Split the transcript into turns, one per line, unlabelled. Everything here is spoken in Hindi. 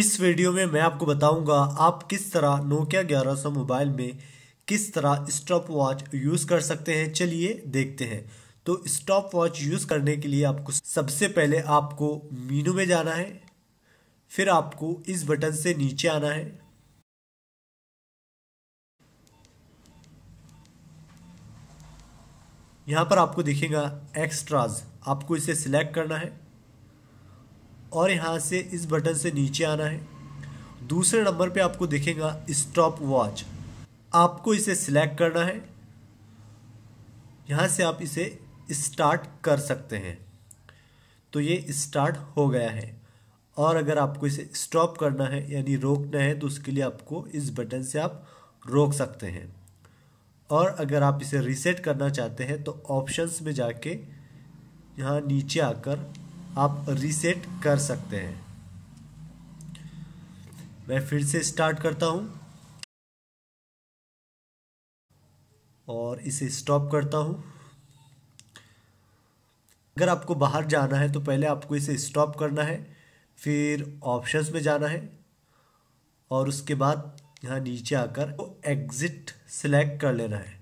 इस वीडियो में मैं आपको बताऊंगा आप किस तरह नोकिया सौ मोबाइल में किस तरह स्टॉप वॉच यूज़ कर सकते हैं चलिए देखते हैं तो स्टॉप वॉच यूज़ करने के लिए आपको सबसे पहले आपको मीनू में जाना है फिर आपको इस बटन से नीचे आना है यहाँ पर आपको दिखेगा एक्स्ट्राज आपको इसे सिलेक्ट करना है और यहाँ से इस बटन से नीचे आना है दूसरे नंबर पे आपको दिखेगा स्टॉप वॉच आपको इसे सिलेक्ट करना है यहाँ से आप इसे स्टार्ट कर सकते हैं तो ये स्टार्ट हो गया है और अगर आपको इसे स्टॉप करना है यानी रोकना है तो उसके लिए आपको इस बटन से आप रोक सकते हैं और अगर आप इसे रीसेट करना चाहते हैं तो ऑप्शंस में जाके यहाँ नीचे आकर आप रीसेट कर सकते हैं मैं फिर से स्टार्ट करता हूं और इसे स्टॉप करता हूं अगर आपको बाहर जाना है तो पहले आपको इसे स्टॉप करना है फिर ऑप्शंस में जाना है और उसके बाद यहां नीचे आकर एग्ज़िट सिलेक्ट कर लेना है